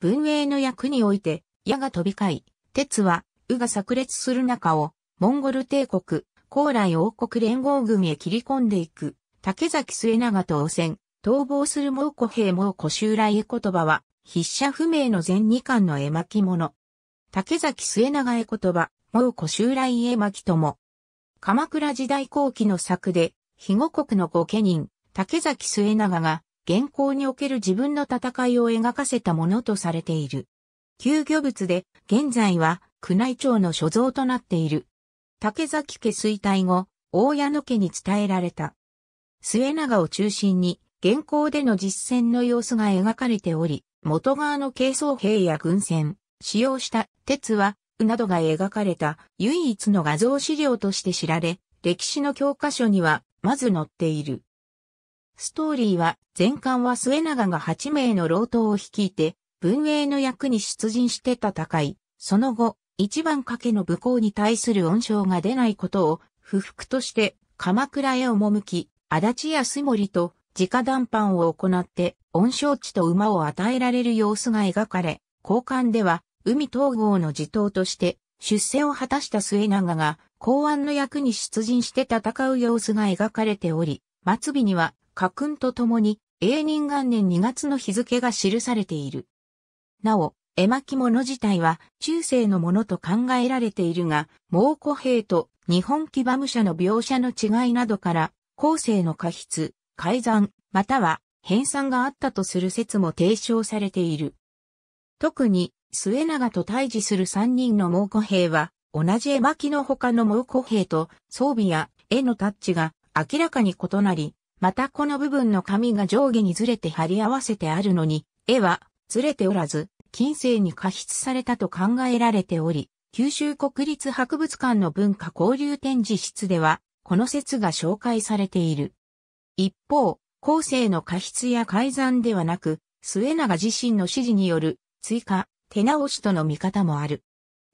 文英の役において、矢が飛び交い、鉄は、宇が炸裂する中を、モンゴル帝国、高麗王国連合軍へ切り込んでいく、竹崎末長と汚染、逃亡する猛古兵猛古襲来へ言葉は、筆者不明の全二巻の絵巻物。竹崎末長絵言葉、猛古襲来絵巻とも。鎌倉時代後期の作で、肥後国の御家人、竹崎末長が、原稿における自分の戦いを描かせたものとされている。旧漁物で、現在は宮内庁の所蔵となっている。竹崎家衰退後、大矢野家に伝えられた。末永を中心に、原稿での実践の様子が描かれており、元側の軽装兵や軍船、使用した鉄は、などが描かれた唯一の画像資料として知られ、歴史の教科書には、まず載っている。ストーリーは、前巻は末永が8名の老頭を率いて、文英の役に出陣して戦い、その後、一番賭けの武功に対する恩賞が出ないことを、不服として、鎌倉へ赴き、足立康森と直談判を行って、恩賞地と馬を与えられる様子が描かれ、交換では、海統合の地頭として、出世を果たした末永が、公安の役に出陣して戦う様子が描かれており、末尾には、家訓とともに、永仁元年2月の日付が記されている。なお、絵巻物自体は中世のものと考えられているが、蒙古兵と日本騎馬武者の描写の違いなどから、後世の過失、改ざん、または編纂があったとする説も提唱されている。特に、末永と対峙する3人の蒙古兵は、同じ絵巻の他の蒙古兵と装備や絵のタッチが明らかに異なり、またこの部分の紙が上下にずれて貼り合わせてあるのに、絵はずれておらず、近世に過失されたと考えられており、九州国立博物館の文化交流展示室では、この説が紹介されている。一方、後世の過失や改ざんではなく、末永自身の指示による追加、手直しとの見方もある。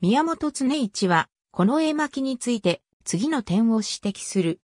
宮本常一は、この絵巻について、次の点を指摘する。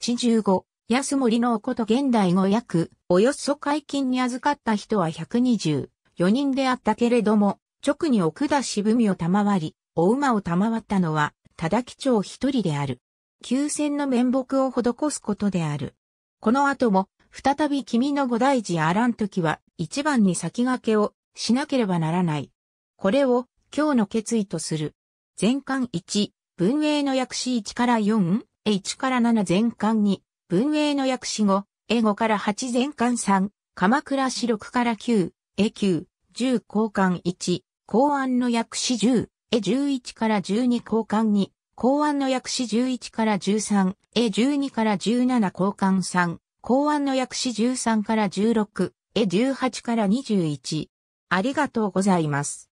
地15安森のこと現代語訳、およそ解禁に預かった人は124人であったけれども、直に奥田渋みを賜り、お馬を賜ったのは、忠木長一人である。休戦の面目を施すことである。この後も、再び君の五大事あらん時は、一番に先駆けをしなければならない。これを、今日の決意とする。全巻1、文英の訳詞1から4、H から7全巻2、文英の訳詞語、英語から8全巻3、鎌倉四六から9、絵九、10交換1、公安の訳詞10、絵11から12交換2、公安の訳詞11から13、絵12から17交換3、公安の訳詞13から16、絵18から21。ありがとうございます。